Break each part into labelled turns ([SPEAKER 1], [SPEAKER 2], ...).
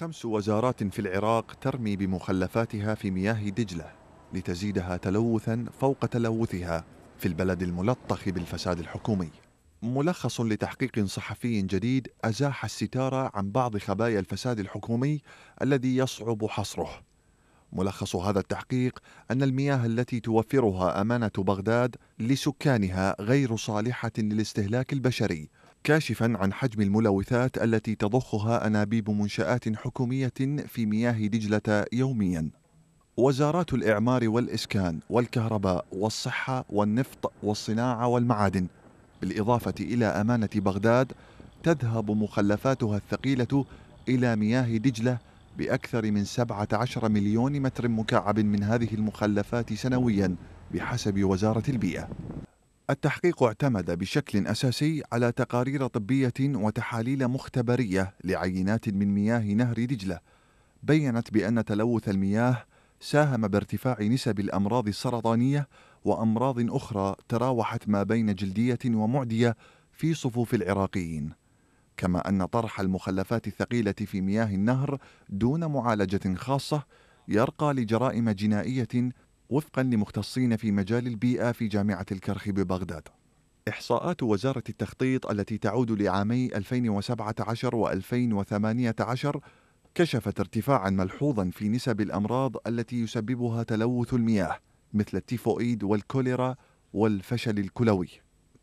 [SPEAKER 1] خمس وزارات في العراق ترمي بمخلفاتها في مياه دجلة لتزيدها تلوثا فوق تلوثها في البلد الملطخ بالفساد الحكومي ملخص لتحقيق صحفي جديد أزاح الستارة عن بعض خبايا الفساد الحكومي الذي يصعب حصره ملخص هذا التحقيق أن المياه التي توفرها أمانة بغداد لسكانها غير صالحة للاستهلاك البشري كاشفا عن حجم الملوثات التي تضخها أنابيب منشآت حكومية في مياه دجلة يوميا وزارات الإعمار والإسكان والكهرباء والصحة والنفط والصناعة والمعادن بالإضافة إلى أمانة بغداد تذهب مخلفاتها الثقيلة إلى مياه دجلة بأكثر من 17 مليون متر مكعب من هذه المخلفات سنويا بحسب وزارة البيئة التحقيق اعتمد بشكل أساسي على تقارير طبية وتحاليل مختبرية لعينات من مياه نهر دجلة بيّنت بأن تلوث المياه ساهم بارتفاع نسب الأمراض السرطانية وأمراض أخرى تراوحت ما بين جلدية ومعدية في صفوف العراقيين كما أن طرح المخلفات الثقيلة في مياه النهر دون معالجة خاصة يرقى لجرائم جنائية وفقا لمختصين في مجال البيئة في جامعة الكرخ ببغداد. إحصاءات وزارة التخطيط التي تعود لعامي 2017 و 2018 كشفت ارتفاعا ملحوظا في نسب الأمراض التي يسببها تلوث المياه مثل التيفوئيد والكوليرا والفشل الكلوي.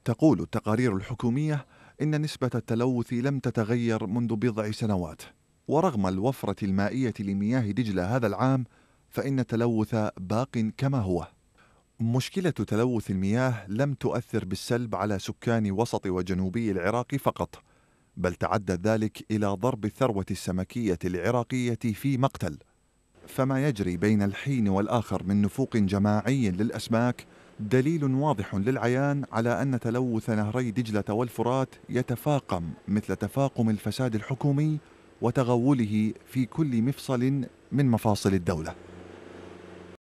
[SPEAKER 1] تقول التقارير الحكومية إن نسبة التلوث لم تتغير منذ بضع سنوات ورغم الوفرة المائية لمياه دجلة هذا العام فإن التلوث باق كما هو مشكلة تلوث المياه لم تؤثر بالسلب على سكان وسط وجنوبي العراق فقط بل تعدى ذلك إلى ضرب الثروة السمكية العراقية في مقتل فما يجري بين الحين والآخر من نفوق جماعي للأسماك دليل واضح للعيان على أن تلوث نهري دجلة والفرات يتفاقم مثل تفاقم الفساد الحكومي وتغوله في كل مفصل من مفاصل الدولة